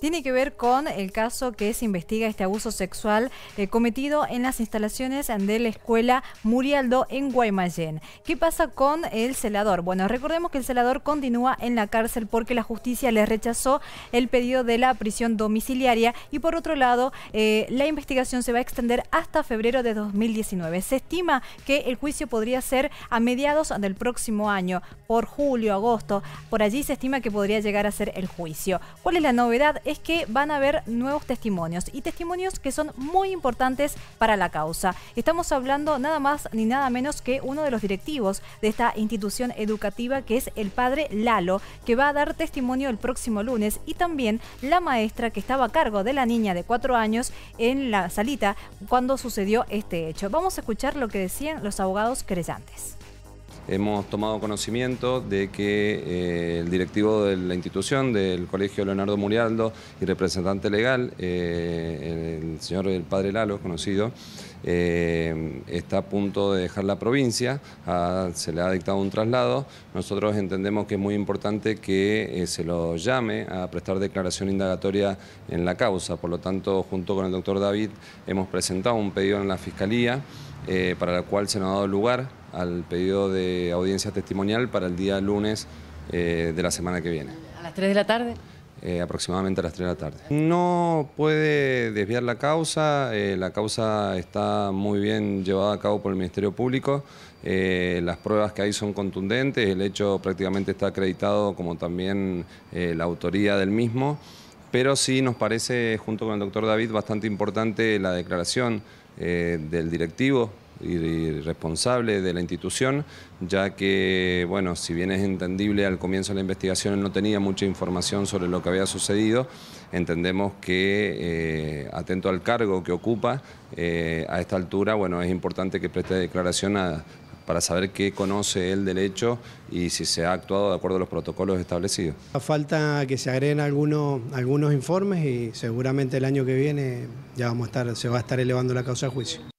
Tiene que ver con el caso que se investiga este abuso sexual eh, cometido en las instalaciones de la escuela Murialdo en Guaymallén. ¿Qué pasa con el celador? Bueno, recordemos que el celador continúa en la cárcel porque la justicia le rechazó el pedido de la prisión domiciliaria y por otro lado, eh, la investigación se va a extender hasta febrero de 2019. Se estima que el juicio podría ser a mediados del próximo año, por julio, agosto. Por allí se estima que podría llegar a ser el juicio. ¿Cuál la novedad? Es que van a haber nuevos testimonios y testimonios que son muy importantes para la causa. Estamos hablando nada más ni nada menos que uno de los directivos de esta institución educativa que es el padre Lalo, que va a dar testimonio el próximo lunes y también la maestra que estaba a cargo de la niña de cuatro años en la salita cuando sucedió este hecho. Vamos a escuchar lo que decían los abogados creyentes hemos tomado conocimiento de que eh, el directivo de la institución, del Colegio Leonardo Murialdo y representante legal, eh, el señor el padre Lalo, conocido, eh, está a punto de dejar la provincia, se le ha dictado un traslado. Nosotros entendemos que es muy importante que se lo llame a prestar declaración indagatoria en la causa. Por lo tanto, junto con el doctor David, hemos presentado un pedido en la Fiscalía eh, para la cual se nos ha dado lugar al pedido de audiencia testimonial para el día lunes eh, de la semana que viene. ¿A las 3 de la tarde? Eh, aproximadamente a las 3 de la tarde. No puede desviar la causa, la causa está muy bien llevada a cabo por el Ministerio Público, las pruebas que hay son contundentes, el hecho prácticamente está acreditado como también la autoría del mismo pero sí nos parece, junto con el doctor David, bastante importante la declaración eh, del directivo y responsable de la institución, ya que, bueno, si bien es entendible al comienzo de la investigación no tenía mucha información sobre lo que había sucedido, entendemos que, eh, atento al cargo que ocupa, eh, a esta altura, bueno, es importante que preste declaración a para saber qué conoce el derecho y si se ha actuado de acuerdo a los protocolos establecidos. Falta que se agreguen algunos, algunos informes y seguramente el año que viene ya vamos a estar, se va a estar elevando la causa a juicio.